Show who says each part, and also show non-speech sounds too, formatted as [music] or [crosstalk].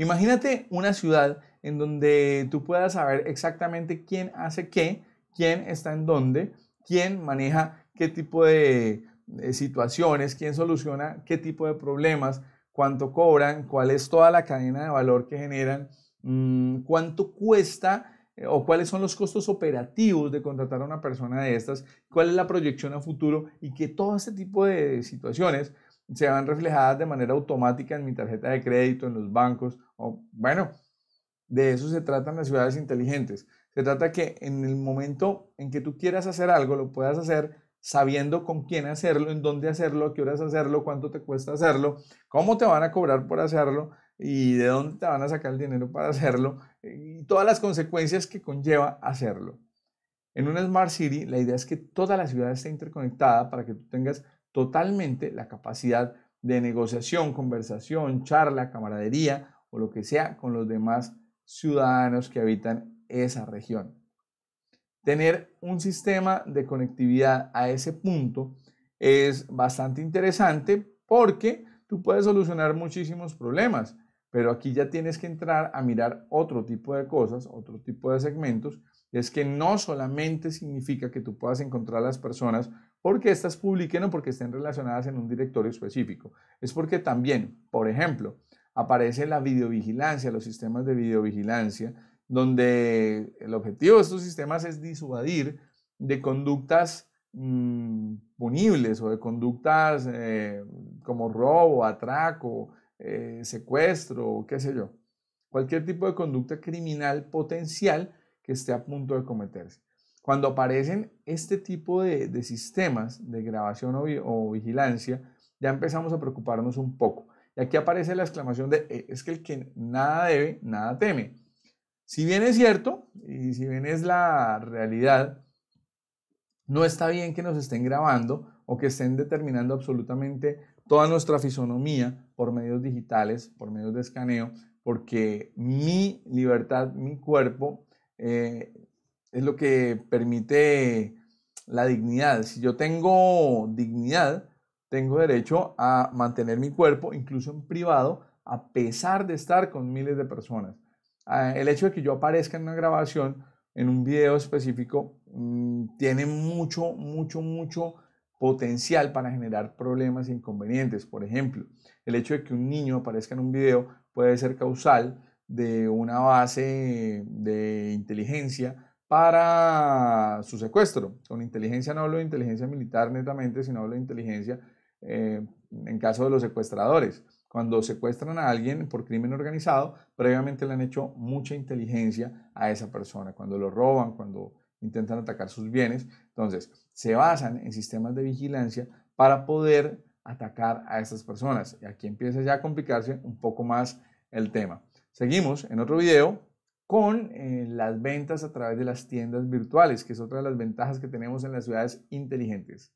Speaker 1: Imagínate una ciudad en donde tú puedas saber exactamente quién hace qué, quién está en dónde, quién maneja qué tipo de, situaciones, quién soluciona qué tipo de problemas, cuánto cobran, cuál es toda la cadena de valor que generan, mm, cuánto cuesta eh, o cuáles son los costos operativos de contratar a una persona de estas, cuál es la proyección a futuro y que todo este tipo de situaciones se van reflejadas de manera automática en mi tarjeta de crédito, en los bancos. O, bueno, de eso se tratan las ciudades inteligentes. Se trata que en el momento en que tú quieras hacer algo, lo puedas hacer sabiendo con quién hacerlo, en dónde hacerlo, a qué horas hacerlo, cuánto te cuesta hacerlo, cómo te van a cobrar por hacerlo y de dónde te van a sacar el dinero para [laughs] hacerlo y todas las consecuencias que conlleva hacerlo. En una Smart City, la idea es que toda la ciudad esté interconectada para que tú tengas totalmente la capacidad de negociación, conversación, charla, camaradería o lo que sea con los demás ciudadanos que habitan esa región. Tener un sistema de conectividad a ese punto es bastante interesante porque tú puedes solucionar muchísimos problemas. Pero aquí ya tienes que entrar a mirar otro tipo de cosas, otro tipo de segmentos. Es que no solamente significa que tú puedas encontrar a las personas porque estas publiquen o porque estén relacionadas en un directorio específico. Es porque también, por ejemplo, aparece la videovigilancia, los sistemas de videovigilancia, donde el objetivo de estos sistemas es disuadir de conductas mm, punibles o de conductas eh, como robo, atraco, eh, secuestro o qué sé yo. Cualquier tipo de conducta criminal potencial que esté a punto de cometerse. Cuando aparecen este tipo de, sistemas de grabación o, o, vigilancia, ya empezamos a preocuparnos un poco. Y aquí aparece la exclamación de, eh, es que el que nada debe, nada teme. Si bien es cierto, y si bien es la realidad, no está bien que nos estén grabando o que estén determinando absolutamente toda nuestra fisonomía por medios digitales, por medios de escaneo, porque mi libertad, mi cuerpo, eh, es lo que permite la dignidad. Si yo tengo dignidad, tengo derecho a mantener mi cuerpo, incluso en privado, a pesar de estar con miles de personas. Ah, el hecho de que yo aparezca en una grabación, en un video específico, mm, tiene mucho, mucho, mucho potencial para generar problemas e inconvenientes. Por ejemplo, el hecho de que un niño aparezca en un video puede ser causal de una base de inteligencia para su secuestro. Con inteligencia no hablo de inteligencia militar netamente, sino hablo de inteligencia eh, en caso de los secuestradores. Cuando secuestran a alguien por crimen organizado, previamente le han hecho mucha inteligencia a esa persona. Cuando lo roban, cuando intentan atacar sus bienes. Entonces, se basan en sistemas de vigilancia para poder atacar a estas personas. Y aquí empieza ya a complicarse un poco más el tema. Seguimos en otro video con eh, las ventas a través de las tiendas virtuales, que es otra de las ventajas que tenemos en las ciudades inteligentes.